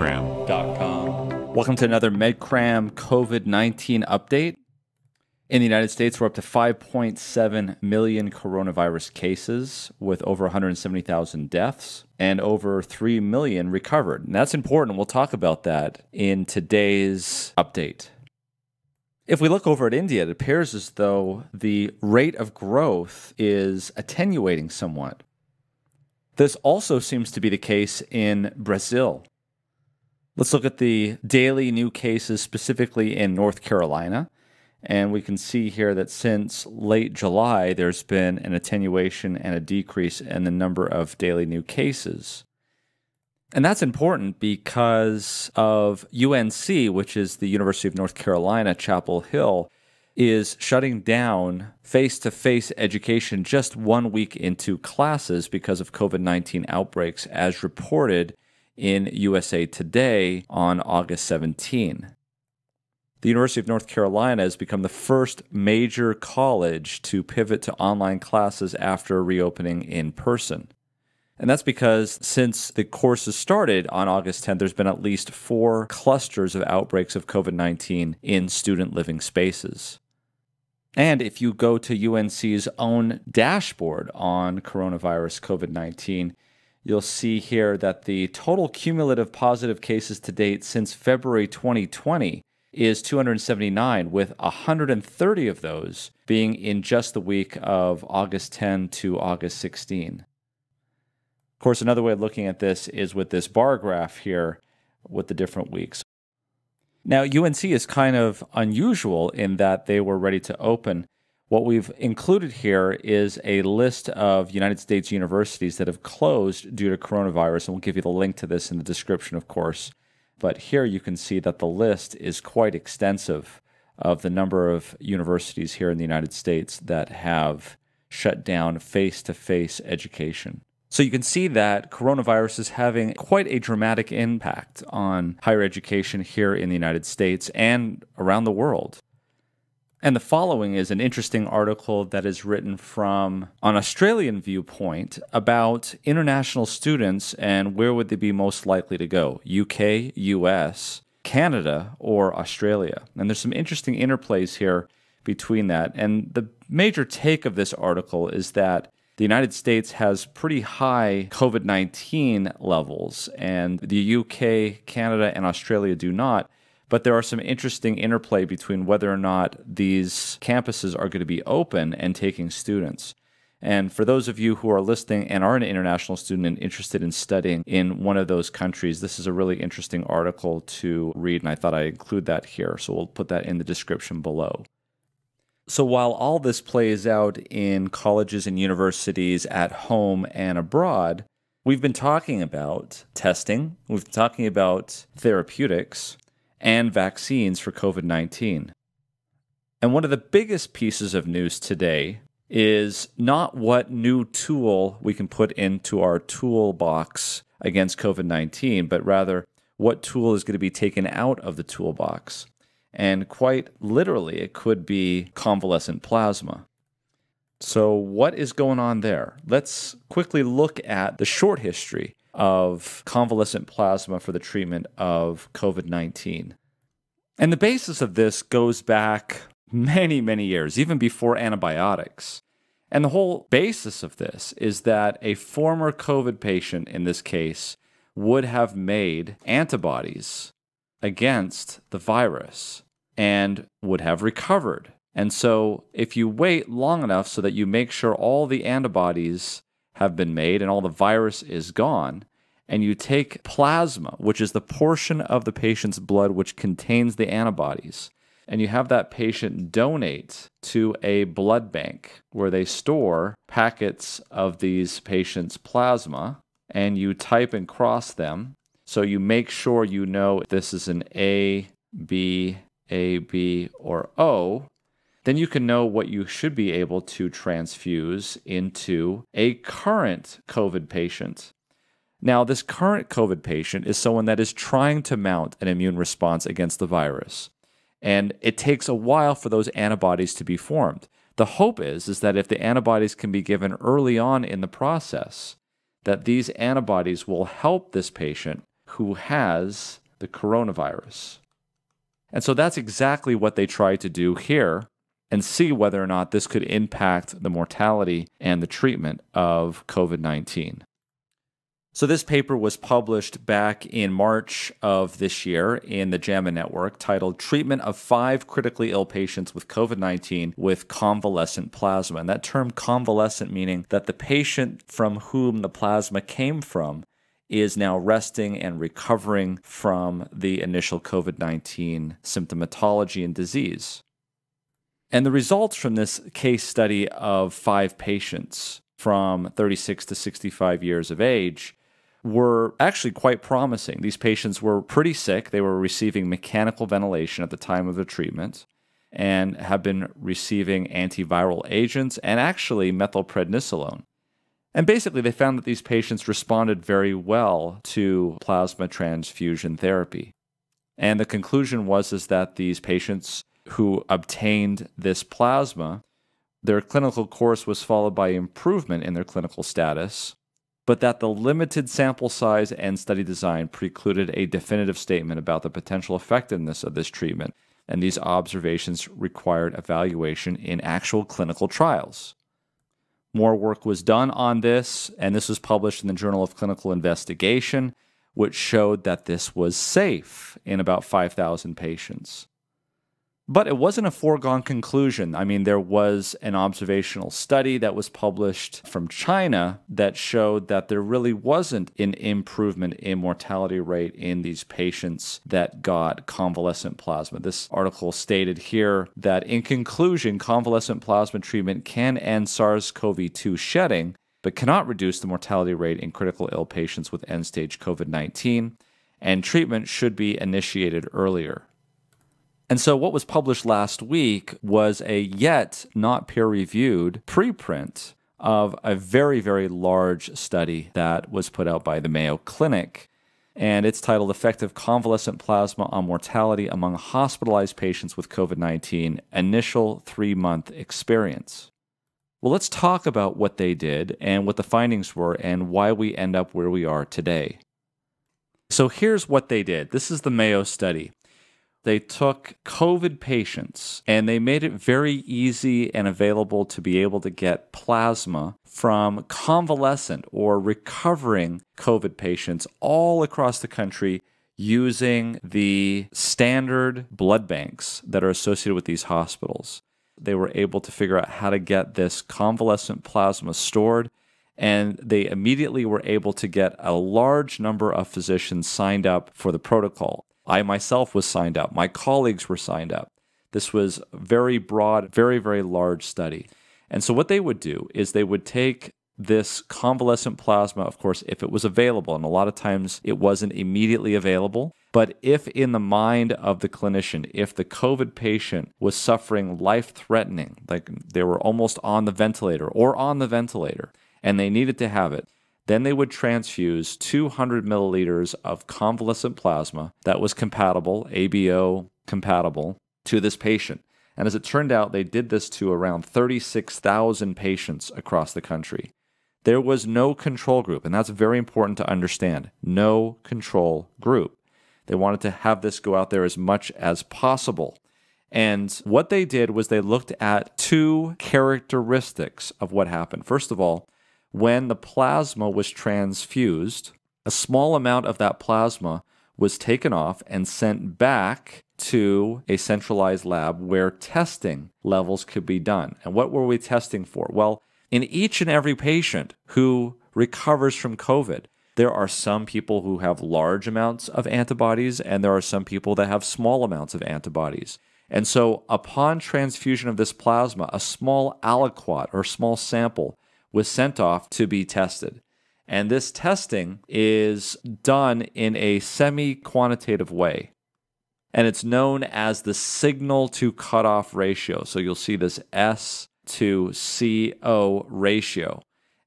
medcram.com. Welcome to another MedCram COVID 19 update. In the United States, we're up to 5.7 million coronavirus cases with over 170,000 deaths and over 3 million recovered. And that's important. We'll talk about that in today's update. If we look over at India, it appears as though the rate of growth is attenuating somewhat. This also seems to be the case in Brazil. Let's look at the daily new cases specifically in North Carolina. And we can see here that since late July, there's been an attenuation and a decrease in the number of daily new cases. And that's important because of UNC, which is the University of North Carolina, Chapel Hill, is shutting down face to face education just one week into classes because of COVID 19 outbreaks, as reported in USA Today on August 17. The University of North Carolina has become the first major college to pivot to online classes after reopening in person. And that's because since the courses started on August 10, there's been at least four clusters of outbreaks of COVID 19 in student living spaces. And if you go to UNC's own dashboard on coronavirus COVID 19, you'll see here that the total cumulative positive cases to date since February 2020 is 279, with 130 of those being in just the week of August 10 to August 16. Of course, another way of looking at this is with this bar graph here with the different weeks. Now, UNC is kind of unusual in that they were ready to open what we've included here is a list of United States universities that have closed due to coronavirus, and we'll give you the link to this in the description, of course. But here you can see that the list is quite extensive of the number of universities here in the United States that have shut down face to face education. So you can see that coronavirus is having quite a dramatic impact on higher education here in the United States and around the world. And the following is an interesting article that is written from an Australian viewpoint about international students and where would they be most likely to go UK, US, Canada, or Australia. And there's some interesting interplays here between that. And the major take of this article is that the United States has pretty high COVID 19 levels, and the UK, Canada, and Australia do not. But there are some interesting interplay between whether or not these campuses are going to be open and taking students. And for those of you who are listening and are an international student and interested in studying in one of those countries, this is a really interesting article to read, and I thought I'd include that here. So we'll put that in the description below. So while all this plays out in colleges and universities at home and abroad, we've been talking about testing, we've been talking about therapeutics, and vaccines for COVID 19. And one of the biggest pieces of news today is not what new tool we can put into our toolbox against COVID 19, but rather what tool is going to be taken out of the toolbox. And quite literally, it could be convalescent plasma. So, what is going on there? Let's quickly look at the short history of convalescent plasma for the treatment of COVID 19. And the basis of this goes back many, many years, even before antibiotics. And the whole basis of this is that a former COVID patient in this case would have made antibodies against the virus and would have recovered. And so, if you wait long enough so that you make sure all the antibodies have been made and all the virus is gone, and you take plasma, which is the portion of the patient's blood which contains the antibodies, and you have that patient donate to a blood bank where they store packets of these patients' plasma and you type and cross them. So you make sure you know this is an A, B, A, B, or O. Then you can know what you should be able to transfuse into a current COVID patient now, this current COVID patient is someone that is trying to mount an immune response against the virus. And it takes a while for those antibodies to be formed. The hope is, is that if the antibodies can be given early on in the process, that these antibodies will help this patient who has the coronavirus. And so that's exactly what they tried to do here and see whether or not this could impact the mortality and the treatment of COVID 19. So this paper was published back in March of this year in the JAMA Network titled Treatment of Five Critically Ill Patients with COVID-19 with Convalescent Plasma. And that term convalescent meaning that the patient from whom the plasma came from is now resting and recovering from the initial COVID-19 symptomatology and disease. And the results from this case study of five patients from 36 to 65 years of age were actually quite promising. These patients were pretty sick. They were receiving mechanical ventilation at the time of the treatment and have been receiving antiviral agents and actually methylprednisolone. And basically, they found that these patients responded very well to plasma transfusion therapy. And the conclusion was is that these patients who obtained this plasma, their clinical course was followed by improvement in their clinical status but that the limited sample size and study design precluded a definitive statement about the potential effectiveness of this treatment, and these observations required evaluation in actual clinical trials. More work was done on this, and this was published in the Journal of Clinical Investigation, which showed that this was safe in about 5,000 patients. But it wasn't a foregone conclusion. I mean, there was an observational study that was published from China that showed that there really wasn't an improvement in mortality rate in these patients that got convalescent plasma. This article stated here that in conclusion, convalescent plasma treatment can end SARS CoV 2 shedding, but cannot reduce the mortality rate in critical ill patients with end stage COVID 19, and treatment should be initiated earlier. And so, what was published last week was a yet not peer reviewed preprint of a very, very large study that was put out by the Mayo Clinic. And it's titled Effective Convalescent Plasma on Mortality Among Hospitalized Patients with COVID 19 Initial Three Month Experience. Well, let's talk about what they did and what the findings were and why we end up where we are today. So here's what they did. This is the Mayo study they took COVID patients and they made it very easy and available to be able to get plasma from convalescent or recovering COVID patients all across the country using the standard blood banks that are associated with these hospitals. They were able to figure out how to get this convalescent plasma stored, and they immediately were able to get a large number of physicians signed up for the protocol. I myself was signed up, my colleagues were signed up. This was very broad, very, very large study. And so what they would do is they would take this convalescent plasma, of course, if it was available, and a lot of times it wasn't immediately available. But if in the mind of the clinician, if the COVID patient was suffering life threatening, like they were almost on the ventilator or on the ventilator, and they needed to have it, then they would transfuse 200 milliliters of convalescent plasma that was compatible, ABO compatible, to this patient. And as it turned out, they did this to around 36,000 patients across the country. There was no control group, and that's very important to understand no control group. They wanted to have this go out there as much as possible. And what they did was they looked at two characteristics of what happened. First of all, when the plasma was transfused, a small amount of that plasma was taken off and sent back to a centralized lab where testing levels could be done. And what were we testing for? Well, in each and every patient who recovers from COVID, there are some people who have large amounts of antibodies, and there are some people that have small amounts of antibodies. And so, upon transfusion of this plasma, a small aliquot or small sample was sent off to be tested. And this testing is done in a semi quantitative way. And it's known as the signal to cutoff ratio. So you'll see this S to CO ratio.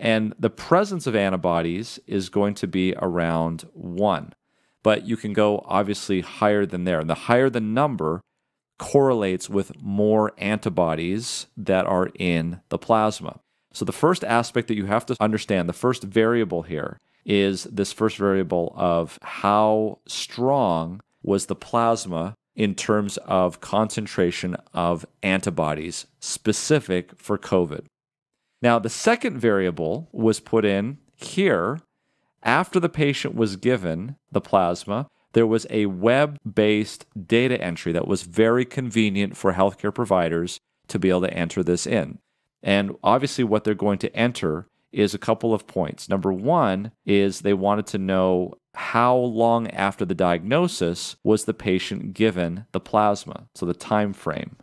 And the presence of antibodies is going to be around one. But you can go obviously higher than there. And the higher the number correlates with more antibodies that are in the plasma. So the first aspect that you have to understand, the first variable here, is this first variable of how strong was the plasma in terms of concentration of antibodies specific for COVID. Now, the second variable was put in here after the patient was given the plasma. There was a web based data entry that was very convenient for healthcare providers to be able to enter this in. And obviously, what they're going to enter is a couple of points. Number one is they wanted to know how long after the diagnosis was the patient given the plasma, so the time frame.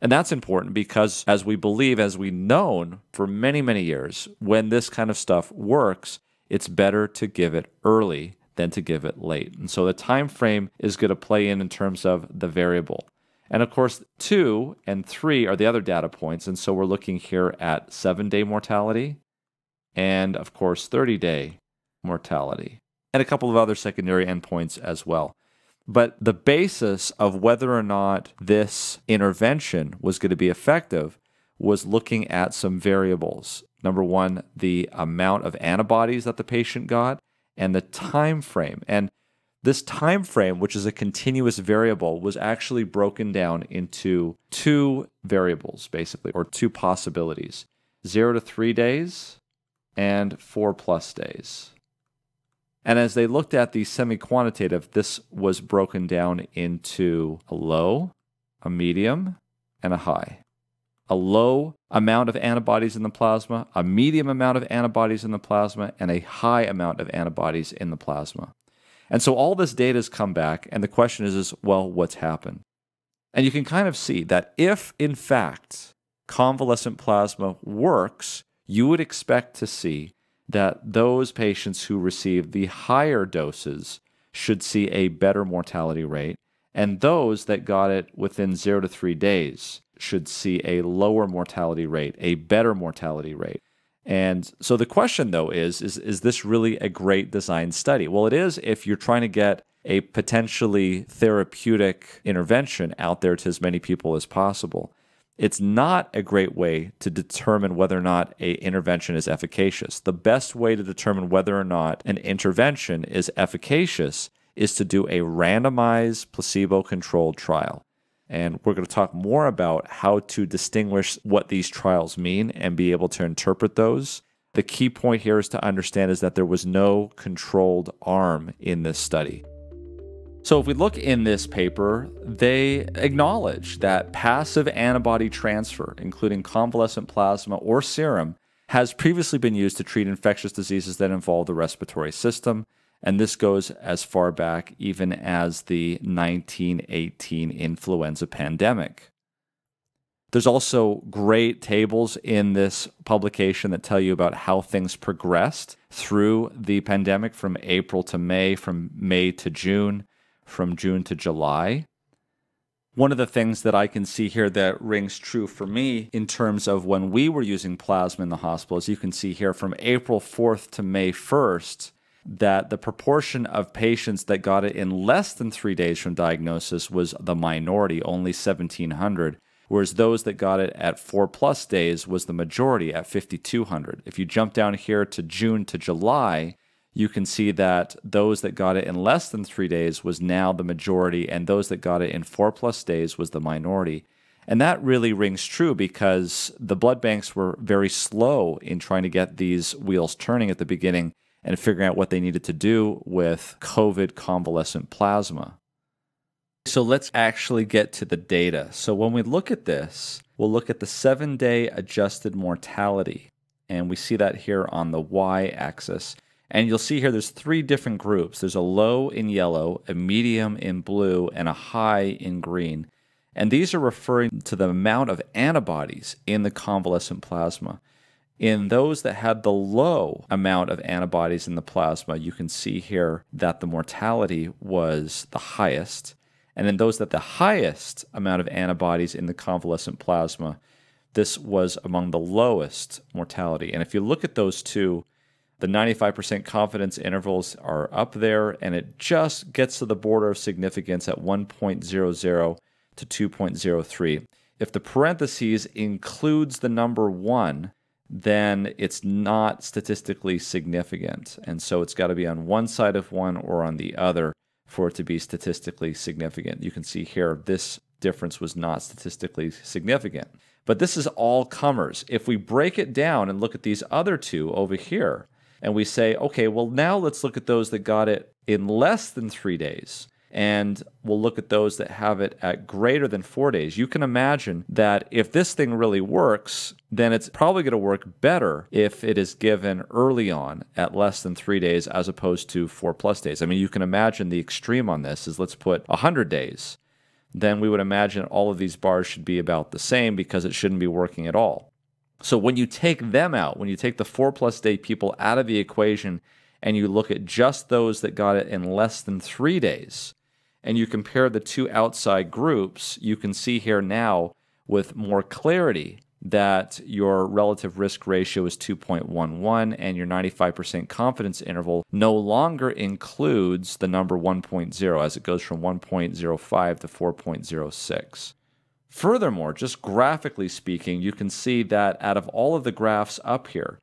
And that's important because, as we believe, as we've known for many, many years, when this kind of stuff works, it's better to give it early than to give it late. And so the time frame is going to play in in terms of the variable. And of course, two and three are the other data points. And so we're looking here at seven day mortality and, of course, 30 day mortality and a couple of other secondary endpoints as well. But the basis of whether or not this intervention was going to be effective was looking at some variables. Number one, the amount of antibodies that the patient got and the time frame. And this time frame, which is a continuous variable, was actually broken down into two variables, basically, or two possibilities zero to three days and four plus days. And as they looked at the semi quantitative, this was broken down into a low, a medium, and a high. A low amount of antibodies in the plasma, a medium amount of antibodies in the plasma, and a high amount of antibodies in the plasma. And so all this data has come back, and the question is, is well, what's happened? And you can kind of see that if, in fact, convalescent plasma works, you would expect to see that those patients who receive the higher doses should see a better mortality rate, and those that got it within zero to three days should see a lower mortality rate, a better mortality rate. And so the question though is, is is this really a great design study? Well, it is if you're trying to get a potentially therapeutic intervention out there to as many people as possible. It's not a great way to determine whether or not a intervention is efficacious. The best way to determine whether or not an intervention is efficacious is to do a randomized placebo-controlled trial. And we're going to talk more about how to distinguish what these trials mean and be able to interpret those. The key point here is to understand is that there was no controlled arm in this study. So, if we look in this paper, they acknowledge that passive antibody transfer, including convalescent plasma or serum, has previously been used to treat infectious diseases that involve the respiratory system. And this goes as far back even as the 1918 influenza pandemic. There's also great tables in this publication that tell you about how things progressed through the pandemic from April to May, from May to June, from June to July. One of the things that I can see here that rings true for me in terms of when we were using plasma in the hospital, as you can see here, from April 4th to May 1st, that the proportion of patients that got it in less than three days from diagnosis was the minority, only 1,700, whereas those that got it at four plus days was the majority at 5,200. If you jump down here to June to July, you can see that those that got it in less than three days was now the majority, and those that got it in four plus days was the minority. And that really rings true because the blood banks were very slow in trying to get these wheels turning at the beginning and figuring out what they needed to do with COVID convalescent plasma. So let's actually get to the data. So when we look at this, we'll look at the seven day adjusted mortality. And we see that here on the y axis. And you'll see here there's three different groups there's a low in yellow, a medium in blue, and a high in green. And these are referring to the amount of antibodies in the convalescent plasma. In those that had the low amount of antibodies in the plasma, you can see here that the mortality was the highest. And in those that the highest amount of antibodies in the convalescent plasma, this was among the lowest mortality. And if you look at those two, the 95% confidence intervals are up there, and it just gets to the border of significance at 1.00 to 2.03. If the parentheses includes the number 1, then it's not statistically significant. And so it's got to be on one side of one or on the other for it to be statistically significant. You can see here this difference was not statistically significant. But this is all comers. If we break it down and look at these other two over here, and we say, okay, well, now let's look at those that got it in less than three days and we'll look at those that have it at greater than four days. You can imagine that if this thing really works, then it's probably going to work better if it is given early on at less than three days as opposed to four plus days. I mean, you can imagine the extreme on this is let's put 100 days. Then we would imagine all of these bars should be about the same because it shouldn't be working at all. So when you take them out, when you take the four plus day people out of the equation, and you look at just those that got it in less than three days, and you compare the two outside groups, you can see here now with more clarity that your relative risk ratio is 2.11 and your 95% confidence interval no longer includes the number 1.0 as it goes from 1.05 to 4.06. Furthermore, just graphically speaking, you can see that out of all of the graphs up here,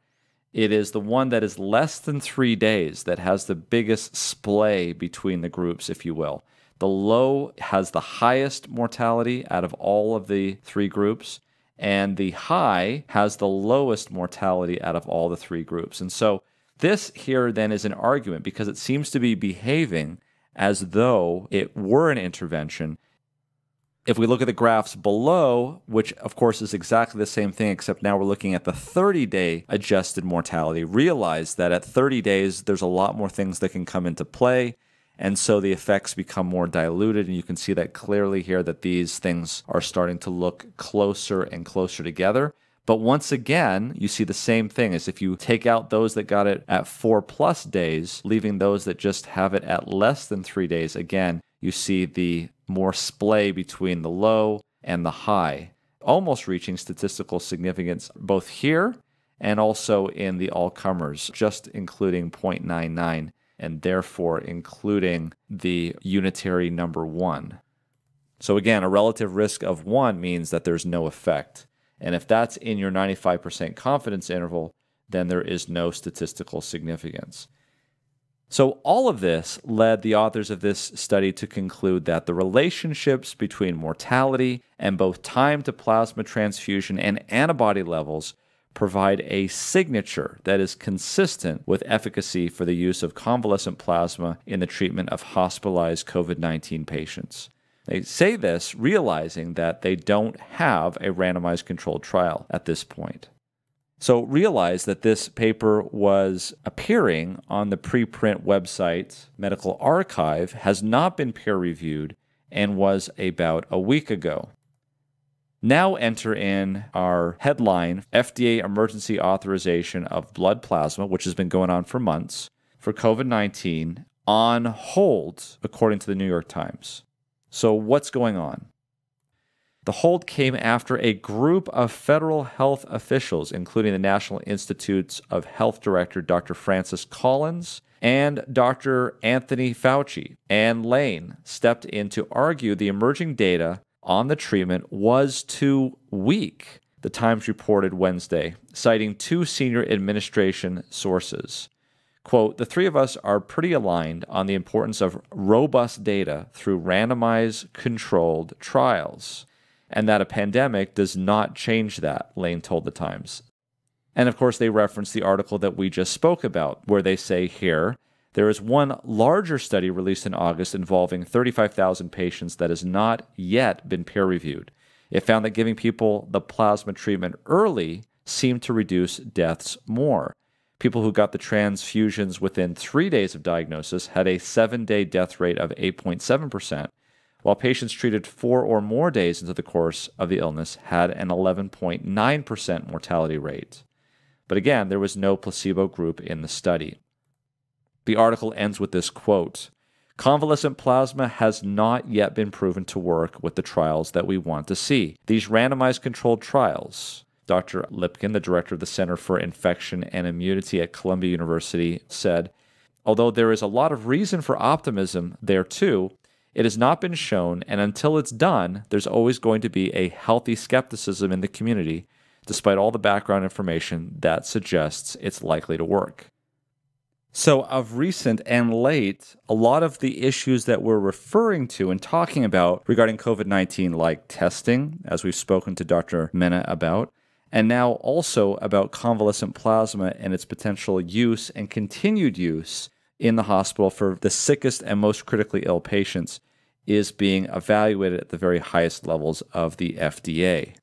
it is the one that is less than three days that has the biggest splay between the groups, if you will. The low has the highest mortality out of all of the three groups, and the high has the lowest mortality out of all the three groups. And so this here then is an argument because it seems to be behaving as though it were an intervention. If we look at the graphs below, which of course is exactly the same thing, except now we're looking at the 30 day adjusted mortality, realize that at 30 days, there's a lot more things that can come into play. And so the effects become more diluted. And you can see that clearly here that these things are starting to look closer and closer together. But once again, you see the same thing as if you take out those that got it at four plus days, leaving those that just have it at less than three days. Again, you see the more splay between the low and the high, almost reaching statistical significance both here and also in the all comers, just including 0.99 and therefore including the unitary number one. So again, a relative risk of one means that there's no effect. And if that's in your 95% confidence interval, then there is no statistical significance. So, all of this led the authors of this study to conclude that the relationships between mortality and both time to plasma transfusion and antibody levels provide a signature that is consistent with efficacy for the use of convalescent plasma in the treatment of hospitalized COVID 19 patients. They say this realizing that they don't have a randomized controlled trial at this point. So realize that this paper was appearing on the preprint website. Medical Archive has not been peer reviewed and was about a week ago. Now enter in our headline FDA emergency authorization of blood plasma, which has been going on for months for COVID 19 on hold, according to the New York Times. So, what's going on? The hold came after a group of federal health officials, including the National Institutes of Health Director Dr. Francis Collins and Dr. Anthony Fauci and Lane, stepped in to argue the emerging data on the treatment was too weak, the Times reported Wednesday, citing two senior administration sources. Quote, the three of us are pretty aligned on the importance of robust data through randomized controlled trials, and that a pandemic does not change that, Lane told the Times. And of course, they reference the article that we just spoke about, where they say here there is one larger study released in August involving 35,000 patients that has not yet been peer reviewed. It found that giving people the plasma treatment early seemed to reduce deaths more. People who got the transfusions within three days of diagnosis had a seven day death rate of 8.7%, while patients treated four or more days into the course of the illness had an 11.9% mortality rate. But again, there was no placebo group in the study. The article ends with this quote Convalescent plasma has not yet been proven to work with the trials that we want to see. These randomized controlled trials, Dr. Lipkin, the director of the Center for Infection and Immunity at Columbia University, said, although there is a lot of reason for optimism there too, it has not been shown, and until it's done, there's always going to be a healthy skepticism in the community, despite all the background information that suggests it's likely to work. So, of recent and late, a lot of the issues that we're referring to and talking about regarding COVID 19, like testing, as we've spoken to Dr. Mena about, and now also about convalescent plasma and its potential use and continued use in the hospital for the sickest and most critically ill patients, is being evaluated at the very highest levels of the FDA.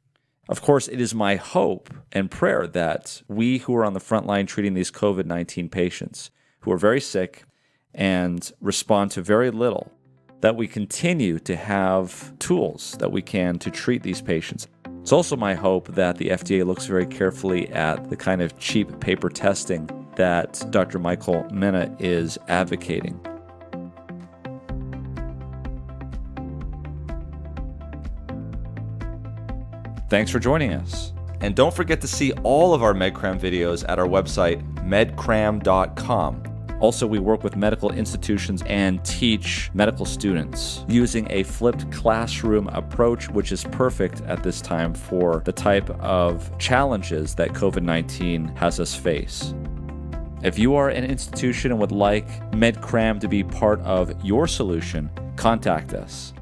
Of course, it is my hope and prayer that we who are on the front line treating these COVID 19 patients, who are very sick and respond to very little, that we continue to have tools that we can to treat these patients. It's also my hope that the FDA looks very carefully at the kind of cheap paper testing that Dr. Michael Minna is advocating. Thanks for joining us. And don't forget to see all of our MedCram videos at our website, medcram.com. Also, we work with medical institutions and teach medical students using a flipped classroom approach, which is perfect at this time for the type of challenges that COVID 19 has us face. If you are an institution and would like MedCram to be part of your solution, contact us.